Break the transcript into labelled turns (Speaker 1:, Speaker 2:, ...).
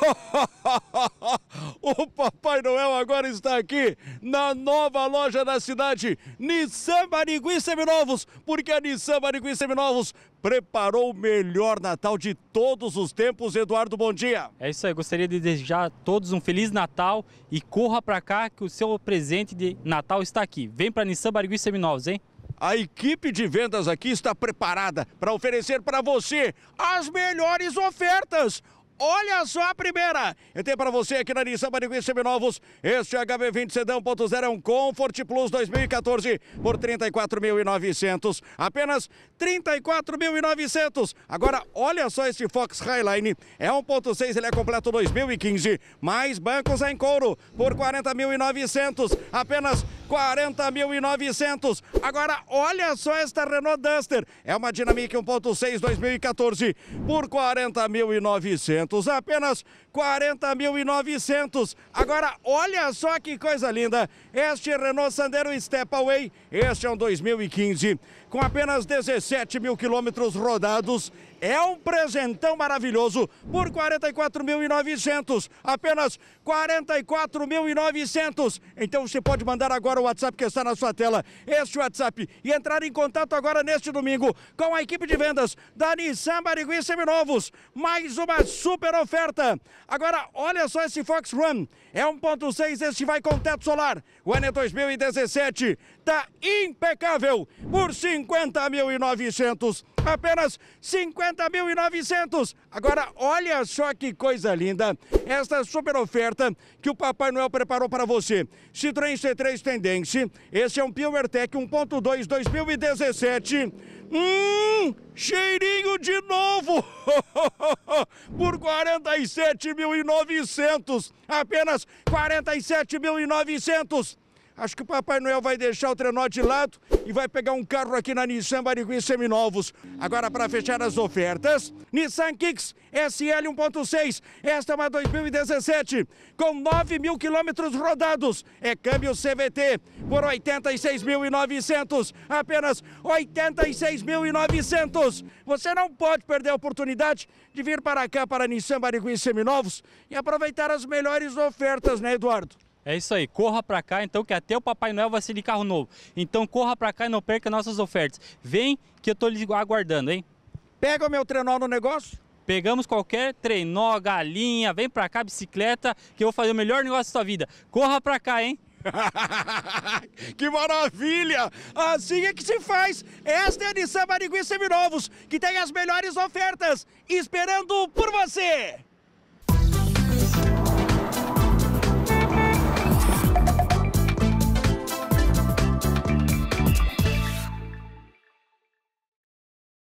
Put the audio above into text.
Speaker 1: o Papai Noel agora está aqui na nova loja da cidade, Nissan Barigui Seminovos, porque a Nissan Barigui Seminovos preparou o melhor Natal de todos os tempos. Eduardo, bom dia.
Speaker 2: É isso aí, gostaria de desejar a todos um Feliz Natal e corra para cá que o seu presente de Natal está aqui. Vem para Nissan Barigui Seminovos, hein? A equipe de vendas aqui está
Speaker 1: preparada para oferecer para você as melhores ofertas. Olha só a primeira. Eu tenho para você aqui na Nissan Mariguinhos Seminovos. Este HB20 Sedã 1.0 é um Comfort Plus 2014 por 34.900. Apenas 34.900. Agora, olha só este Fox Highline. É 1.6, ele é completo 2015. Mais bancos em couro por 40.900. Apenas 40.900. Agora, olha só esta Renault Duster. É uma Dynamic 1.6 2014 por 40.900. Apenas 40.900. Agora, olha só que coisa linda. Este Renault Sandero Stepaway, este é um 2015, com apenas 17 mil quilômetros rodados. É um presentão maravilhoso por 44.900. Apenas 44.900. Então você pode mandar agora o WhatsApp que está na sua tela, este WhatsApp, e entrar em contato agora neste domingo com a equipe de vendas da Nissan Barigui Seminovos. Mais uma super oferta. Agora, olha só esse Fox Run. É 1.6, este vai com teto solar. O ano é 2017. está impecável por 50.900 apenas 50.900. Agora, olha só que coisa linda, esta super oferta que o Papai Noel preparou para você. Citroën C3 tem catarinense. Esse é um PowerTech 1.2 2017. Hum, cheirinho de novo! Por 47.900, apenas 47.900. Acho que o Papai Noel vai deixar o trenó de lado e vai pegar um carro aqui na Nissan Barigui Seminovos. Agora, para fechar as ofertas, Nissan Kicks SL 1.6. Esta é uma 2017, com 9 mil quilômetros rodados. É câmbio CVT por 86.900. Apenas 86.900. Você não pode perder a oportunidade de vir para cá, para Nissan Barigui Seminovos, e aproveitar as melhores ofertas, né, Eduardo?
Speaker 2: É isso aí, corra para cá então que até o Papai Noel vai ser de carro novo. Então corra para cá e não perca nossas ofertas. Vem que eu tô lhe aguardando, hein? Pega o meu trenó no negócio? Pegamos qualquer trenó, galinha, vem para cá, bicicleta, que eu vou fazer o melhor negócio da sua vida. Corra para cá, hein?
Speaker 1: que maravilha! Assim é que se faz! Esta é a Nissan Marigui Seminovos, que tem as melhores ofertas, esperando por você!